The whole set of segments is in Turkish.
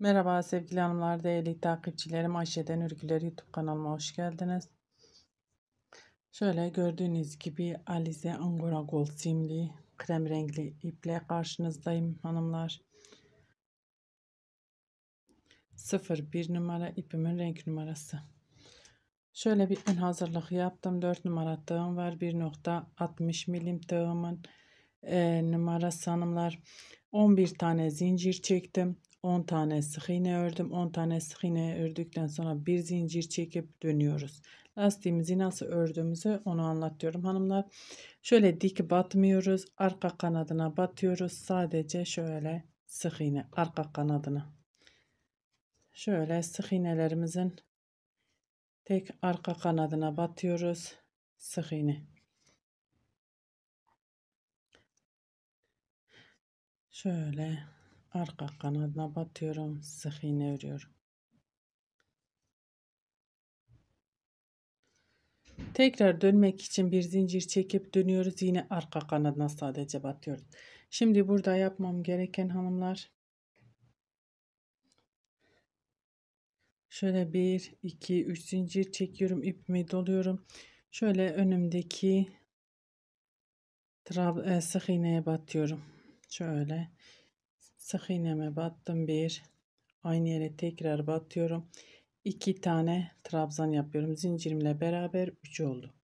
Merhaba sevgili hanımlar, değerli takipçilerim. Ayşe'den Ürgüler YouTube kanalıma hoş geldiniz. Şöyle gördüğünüz gibi Alize Angora Gold simli krem renkli iple karşınızdayım hanımlar. 01 numara ipimin renk numarası. Şöyle bir ön hazırlık yaptım. 4 numara tığım var. 1.60 milim tığımın e, numarası hanımlar. 11 tane zincir çektim. 10 tane sık iğne ördüm. 10 tane sık iğne ördükten sonra bir zincir çekip dönüyoruz. Lastiğimizi nasıl ördüğümüzü onu anlatıyorum hanımlar. Şöyle dik batmıyoruz. Arka kanadına batıyoruz. Sadece şöyle sık iğne arka kanadına. Şöyle sık iğnelerimizin tek arka kanadına batıyoruz. Sık iğne. Şöyle Arka kanadına batıyorum. Sık iğne örüyorum. Tekrar dönmek için bir zincir çekip dönüyoruz. Yine arka kanadına sadece batıyoruz. Şimdi burada yapmam gereken hanımlar. Şöyle 1, 2, 3 zincir çekiyorum. ipimi doluyorum. Şöyle önümdeki e, sık iğneye batıyorum. Şöyle sık iğneme battım bir aynı yere tekrar batıyorum iki tane trabzan yapıyorum zincirimle beraber 3 oldu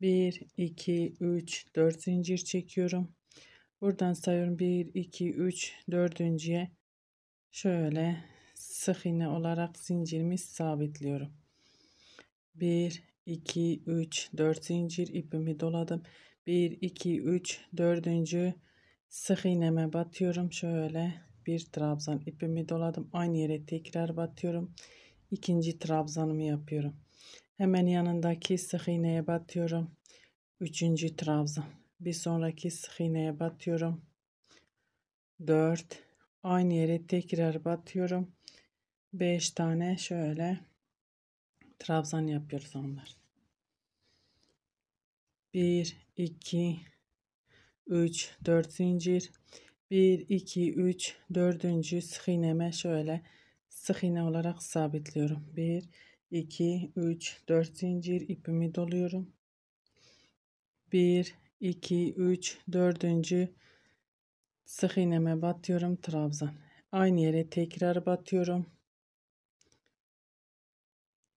1 2 3 4 zincir çekiyorum buradan sayıyorum 1 2 3 dördüncüye şöyle sık iğne olarak zincirimi sabitliyorum 1 2 3 4 zincir ipimi doladım 1 2 3 dördüncü Sık iğneme batıyorum. Şöyle bir trabzan ipimi doladım. Aynı yere tekrar batıyorum. İkinci trabzanımı yapıyorum. Hemen yanındaki sık iğneye batıyorum. Üçüncü trabzan. Bir sonraki sık iğneye batıyorum. Dört. Aynı yere tekrar batıyorum. Beş tane şöyle trabzan yapıyoruz onlar. Bir, iki. 3 4 zincir 1 2 3 4. sık şöyle sık iğne olarak sabitliyorum 1 2 3 4 zincir ipimi doluyorum 1 2 3 4. sık iğneme batıyorum trabzan aynı yere tekrar batıyorum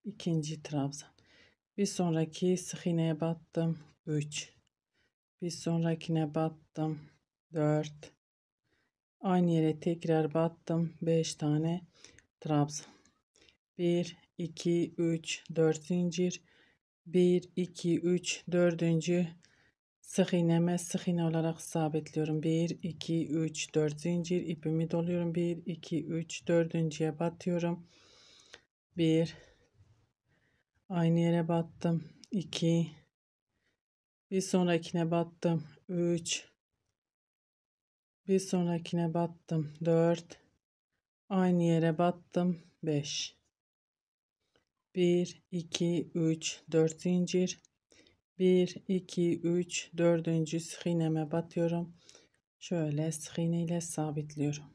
ikinci trabzan bir sonraki sık iğneye battım 3 bir sonrakine battım 4 aynı yere tekrar battım 5 tane trabzan 1 2 3 4 zincir 1 2 3 4. sık iğneme sık iğne olarak sabitliyorum 1 2 3 4 zincir ipimi doluyorum 1 2 3 4.'ye batıyorum 1 aynı yere battım 2 bir sonrakine battım. 3 Bir sonrakine battım. 4 Aynı yere battım. 5 1 2 3 4 zincir 1 2 3 4. sıhineme batıyorum. Şöyle sıhine ile sabitliyorum.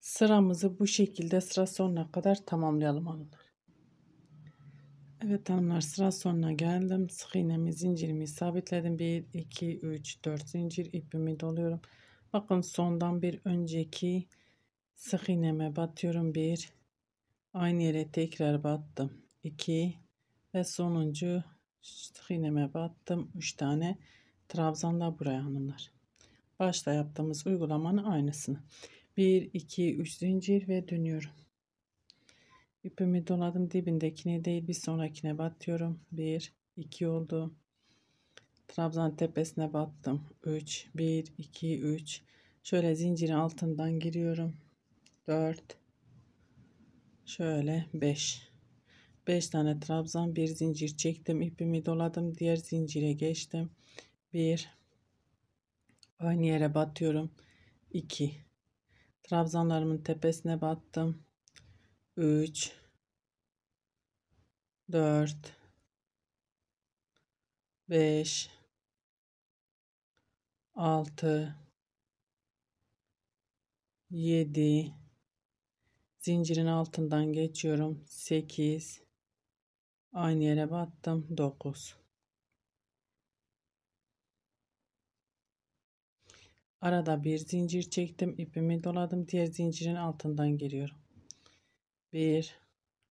Sıramızı bu şekilde sıra sonuna kadar tamamlayalım hanımlar. Evet hanımlar sıra sonuna geldim. Sık iğnemi zincirimi sabitledim. 1, 2, 3, 4 zincir ipimi doluyorum. Bakın sondan bir önceki sık iğneme batıyorum. 1, aynı yere tekrar battım. 2 ve sonuncu sık iğneme battım. 3 tane trabzanla buraya hanımlar. Başta yaptığımız uygulamanın aynısını. 1, 2, 3 zincir ve dönüyorum. İpimi doladım dibindekine değil bir sonrakine batıyorum. 1 2 oldu. Trabzan tepesine battım. 3 1 2 3 Şöyle zincirin altından giriyorum. 4 Şöyle 5 5 tane trabzan bir zincir çektim. ipimi doladım. Diğer zincire geçtim. 1 Aynı yere batıyorum. 2 Trabzanlarımın tepesine battım. 3 4 5 6 7 zincirin altından geçiyorum 8 aynı yere battım 9 arada bir zincir çektim ipimi doladım diğer zincirin altından giriyorum 1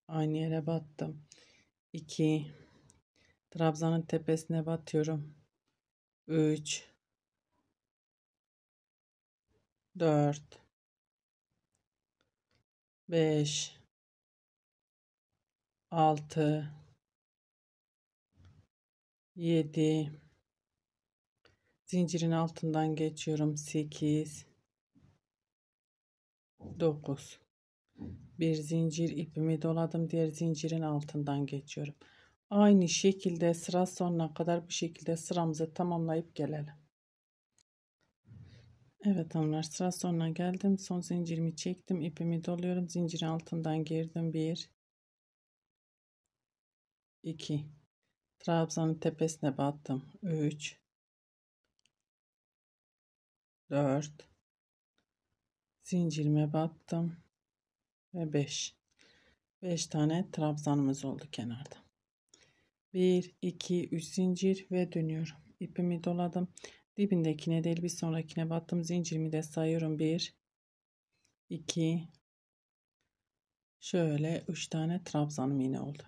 aynı yere battım 2 trabzanın tepesine batıyorum 3 4 5 6 7 zincirin altından geçiyorum 8 9 bir zincir ipimi doladım diğer zincirin altından geçiyorum aynı şekilde sıra sonuna kadar bu şekilde sıramızı tamamlayıp gelelim Evet hanımlar sıra sonuna geldim son zincirimi çektim ipimi doluyorum zincirin altından girdim 1 2 trabzanın tepesine battım 3 4 zincirime battım ve 5. 5 tane trabzanımız oldu kenarda. 1, 2, 3 zincir ve dönüyorum. İpimi doladım. Dibindekine değil bir sonrakine battım. Zincirimi de sayıyorum. 1, 2, şöyle 3 tane trabzanım yine oldu.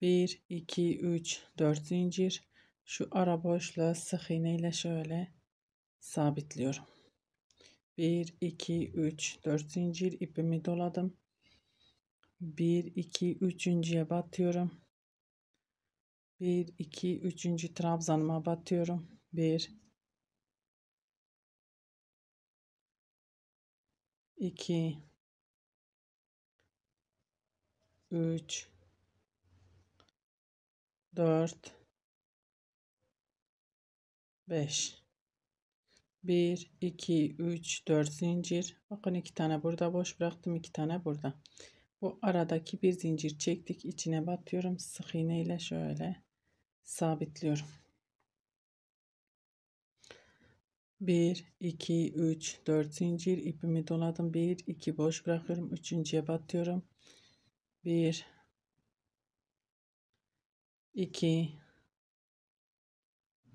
1, 2, 3, 4 zincir. Şu ara boşluğa sık iğne ile şöyle sabitliyorum. 1, 2, 3, 4 zincir ipimi doladım. 1 2 3.ye batıyorum. 1 2 3. trabzanıma batıyorum. 1 2 3 4 5 1 2 3 4 zincir. Bakın iki tane burada boş bıraktım, iki tane burada. Bu aradaki bir zincir çektik. içine batıyorum. Sık iğne ile şöyle sabitliyorum. 1, 2, 3, 4 zincir ipimi doladım. 1, 2 boş bırakıyorum. Üçüncüye batıyorum. 1, 2,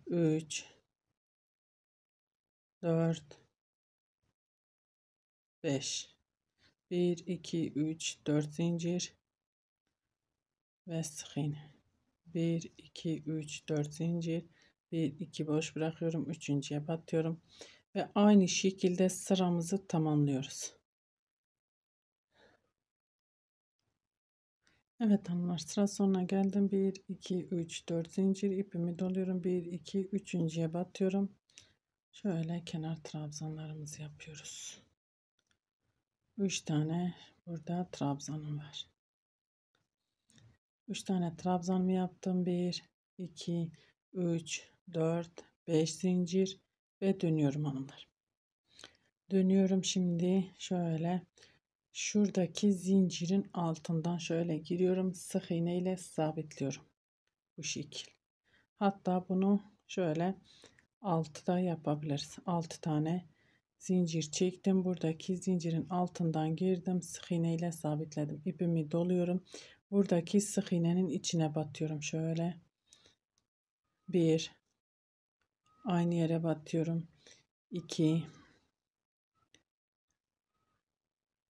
3, 4, 5 1, 2, 3, 4 zincir ve sık iğne. 1, 2, 3, 4 zincir. 1, 2 boş bırakıyorum. Üçüncüye batıyorum. Ve aynı şekilde sıramızı tamamlıyoruz. Evet hanımlar sıra sonuna geldim. 1, 2, 3, 4 zincir ipimi doluyorum. 1, 2, 3.ye batıyorum. Şöyle kenar trabzanlarımızı yapıyoruz. 3 tane burada trabzanım var. 3 tane trabzanımı yaptım. 1, 2, 3, 4, 5 zincir ve dönüyorum hanımlar. Dönüyorum şimdi şöyle şuradaki zincirin altından şöyle giriyorum. Sık iğne ile sabitliyorum. Bu şekil. Hatta bunu şöyle da yapabiliriz. 6 tane zincir çektim buradaki zincirin altından girdim sık iğne ile sabitledim ipimi doluyorum buradaki sık iğnenin içine batıyorum şöyle bir aynı yere batıyorum 2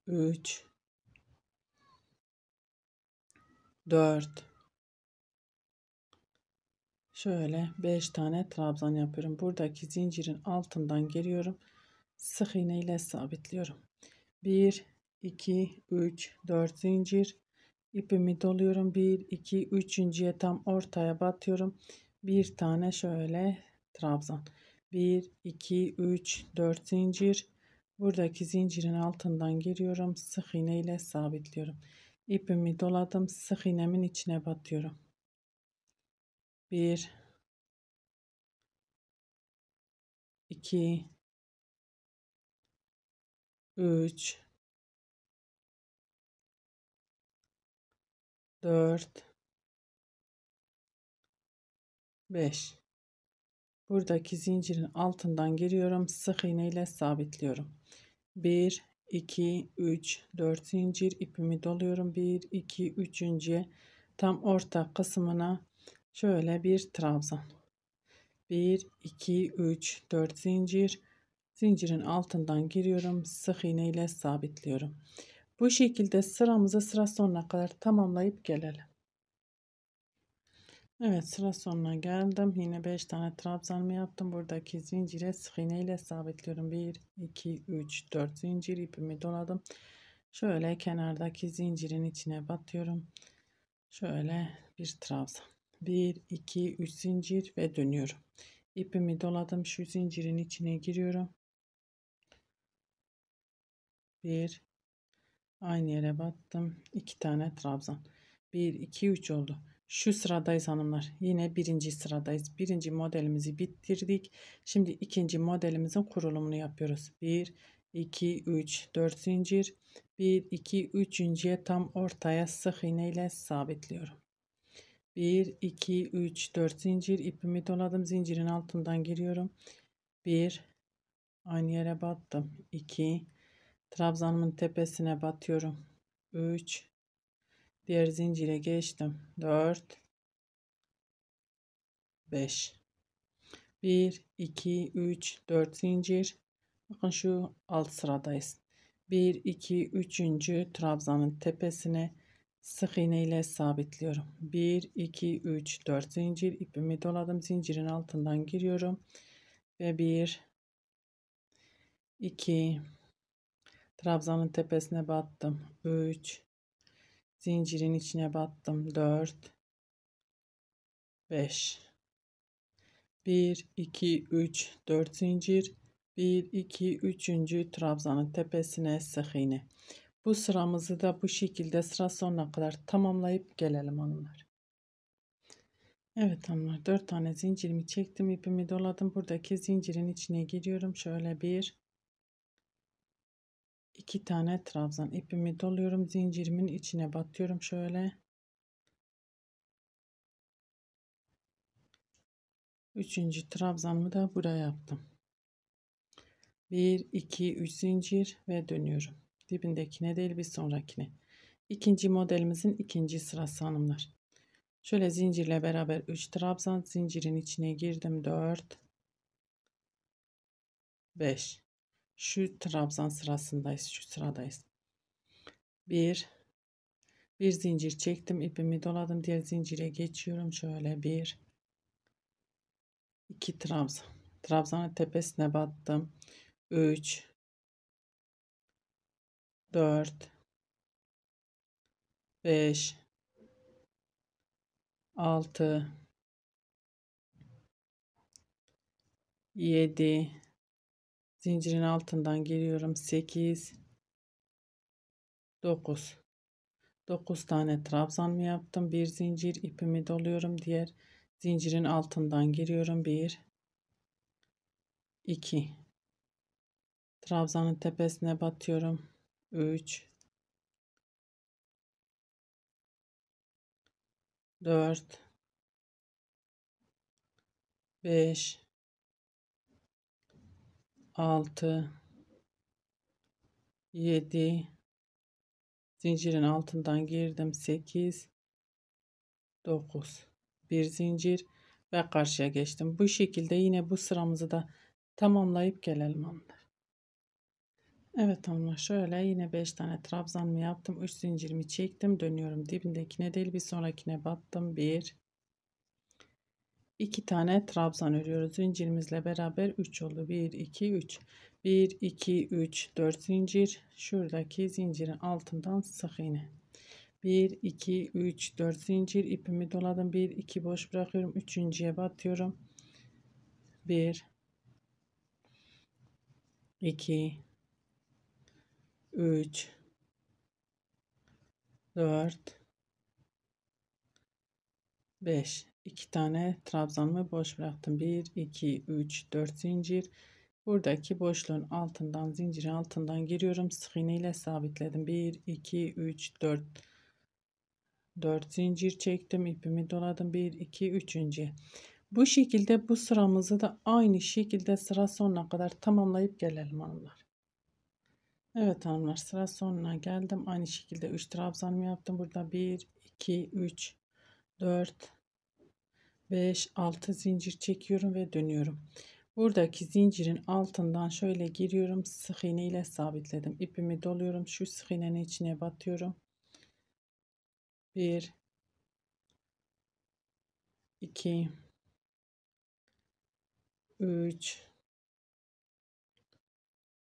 3 4 şöyle 5 tane trabzan yapıyorum buradaki zincirin altından geliyorum sık iğne ile sabitliyorum. 1 2 3 4 zincir İpimi doluyorum. 1 2 3.ye tam ortaya batıyorum. Bir tane şöyle trabzan. 1 2 3 4 zincir buradaki zincirin altından giriyorum. Sık iğne ile sabitliyorum. İpimi doladım. Sık iğnemin içine batıyorum. 1 2 3 4 5 Buradaki zincirin altından giriyorum. Sık iğne ile sabitliyorum. 1 2 3 4 zincir ipimi doluyorum. 1 2 3. tam orta kısmına şöyle bir trabzan. 1 2 3 4 zincir zincirin altından giriyorum sık iğne ile sabitliyorum bu şekilde sıramızı sıra sonuna kadar tamamlayıp gelelim Evet sıra sonuna geldim yine 5 tane trabzan mı yaptım buradaki zincire sık iğne ile sabitliyorum 1 2 3 4 zincir ipimi doladım şöyle kenardaki zincirin içine batıyorum şöyle bir trabzan 1 2 3 zincir ve dönüyorum ipimi doladım şu zincirin içine giriyorum 1 aynı yere battım. 2 tane trabzan. 1 2 3 oldu. Şu sıradayız hanımlar. Yine birinci sıradayız. Birinci modelimizi bitirdik. Şimdi ikinci modelimizin kurulumunu yapıyoruz. 1 2 3 4 zincir. 1 2 3.ye tam ortaya sık iğne ile sabitliyorum. 1 2 3 4 zincir ipimi doladım. Zincirin altından giriyorum. 1 aynı yere battım. 2 Trabzanımın tepesine batıyorum. 3 Diğer zincire geçtim. 4 5 1 2 3 4 zincir. Bakın şu alt sıradayız. 1 2 3. trabzanın tepesine sık iğne ile sabitliyorum. 1 2 3 4 zincir İpimi doladım. Zincirin altından giriyorum ve 1 2 Trabzanın tepesine battım. 3 Zincirin içine battım. 4 5 1 2 3 4 zincir 1 2 3. trabzanın tepesine sık iğne. Bu sıramızı da bu şekilde sıra sonuna kadar tamamlayıp gelelim hanımlar. Evet hanımlar 4 tane zincirimi çektim ipimi doladım buradaki zincirin içine giriyorum şöyle bir 2 tane trabzan ipimi doluyorum. Zincirimin içine batıyorum şöyle. Üçüncü trabzanımı da buraya yaptım. 1, 2, 3 zincir ve dönüyorum. Dibindekine değil bir sonrakine. İkinci modelimizin ikinci sırası hanımlar. Şöyle zincirle beraber 3 trabzan zincirin içine girdim. 4, 5 şu trabzan sırasındayız. Şu sıradayız. Bir, bir zincir çektim. ipimi doladım. Diğer zincire geçiyorum. Şöyle bir, iki trabzan. Trabzanın tepesine battım. Üç, dört, beş, altı, yedi, zincirin altından geliyorum 8 9 9 tane trabzan mı yaptım bir zincir ipimi doluyorum diğer zincirin altından giriyorum 1 2 trabzanın tepesine batıyorum 3 4 5 6 7 zincirin altından girdim 8 9 bir zincir ve karşıya geçtim. Bu şekilde yine bu sıramızı da tamamlayıp gelelim hanımlar. Evet hanımlar şöyle yine 5 tane trabzan mı yaptım. 3 zincirimi çektim. Dönüyorum dibindekine değil bir sonrakine battım. 1 2 tane trabzan örüyoruz. Zincirimizle beraber 3 oldu. 1 2 3. 1 2 3 4 zincir. Şuradaki zincirin altından sık iğne. 1 2 3 4 zincir ipimi doladım. 1 2 boş bırakıyorum. 3.'ye batıyorum. 1 2 3 4 5 2 tane trabzanımı boş bıraktım. 1, 2, 3, 4 zincir. Buradaki boşluğun altından zincirin altından giriyorum. Sık iğne ile sabitledim. 1, 2, 3, 4. 4 zincir çektim. ipimi doladım. 1, 2, 3. Bu şekilde bu sıramızı da aynı şekilde sıra sonuna kadar tamamlayıp gelelim hanımlar. Evet hanımlar sıra sonuna geldim. Aynı şekilde 3 trabzanımı yaptım. Burada 1, 2, 3, 4, 5 6 zincir çekiyorum ve dönüyorum buradaki zincirin altından şöyle giriyorum sık iğne ile sabitledim ipimi doluyorum şu sık iğnenin içine batıyorum 1 2 3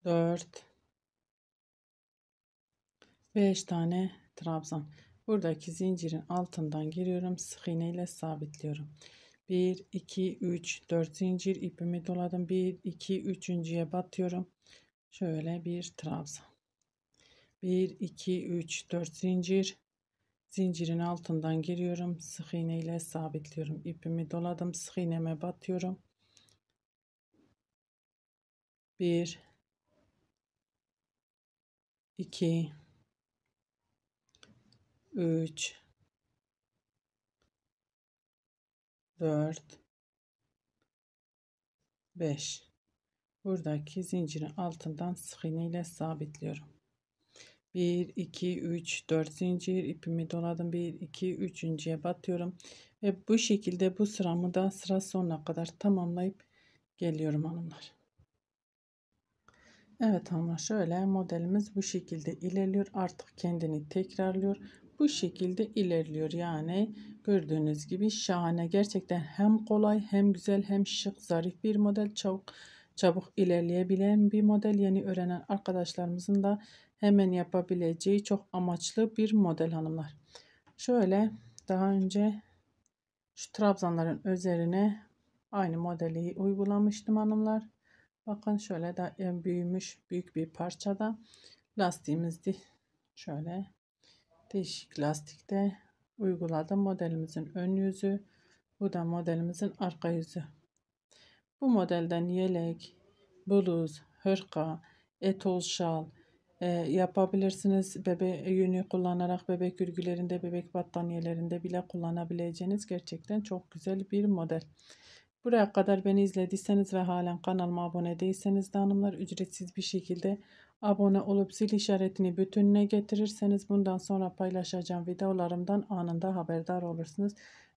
4 5 tane trabzan Buradaki zincirin altından giriyorum. Sık iğne ile sabitliyorum. 1, 2, 3, 4 zincir ipimi doladım. 1, 2, 3.ye batıyorum. Şöyle bir trabzan. 1, 2, 3, 4 zincir. Zincirin altından giriyorum. Sık iğne ile sabitliyorum. İpimi doladım. Sık iğneme batıyorum. 1, 2, 3 4 5 buradaki zincirin altından sık iğne ile sabitliyorum 1 2 3 4 zincir ipimi doladım 1 2 3.ye batıyorum ve bu şekilde bu sıramı da sıra sonuna kadar tamamlayıp geliyorum hanımlar Evet hanımlar şöyle modelimiz bu şekilde ilerliyor artık kendini tekrarlıyor bu şekilde ilerliyor. Yani gördüğünüz gibi şahane. Gerçekten hem kolay hem güzel hem şık zarif bir model. Çabuk, çabuk ilerleyebilen bir model. Yeni öğrenen arkadaşlarımızın da hemen yapabileceği çok amaçlı bir model hanımlar. Şöyle daha önce şu trabzanların üzerine aynı modeli uygulamıştım hanımlar. Bakın şöyle daha büyümüş büyük bir parçada lastiğimizdi. Şöyle değişik lastikte uyguladım. Modelimizin ön yüzü, bu da modelimizin arka yüzü. Bu modelden yelek, bluz, hırka, etol şal e, yapabilirsiniz. Bebek yünü kullanarak bebek örgülerinde, bebek battaniyelerinde bile kullanabileceğiniz gerçekten çok güzel bir model. Buraya kadar beni izlediyseniz ve halen kanalıma abone değilseniz de hanımlar ücretsiz bir şekilde Abone olup zil işaretini bütününe getirirseniz bundan sonra paylaşacağım videolarımdan anında haberdar olursunuz.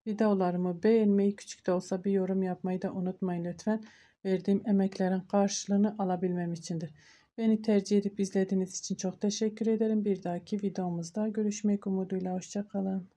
Videolarımı beğenmeyi küçük de olsa bir yorum yapmayı da unutmayın lütfen. Verdiğim emeklerin karşılığını alabilmem içindir. Beni tercih edip izlediğiniz için çok teşekkür ederim. Bir dahaki videomuzda görüşmek umuduyla. Hoşçakalın.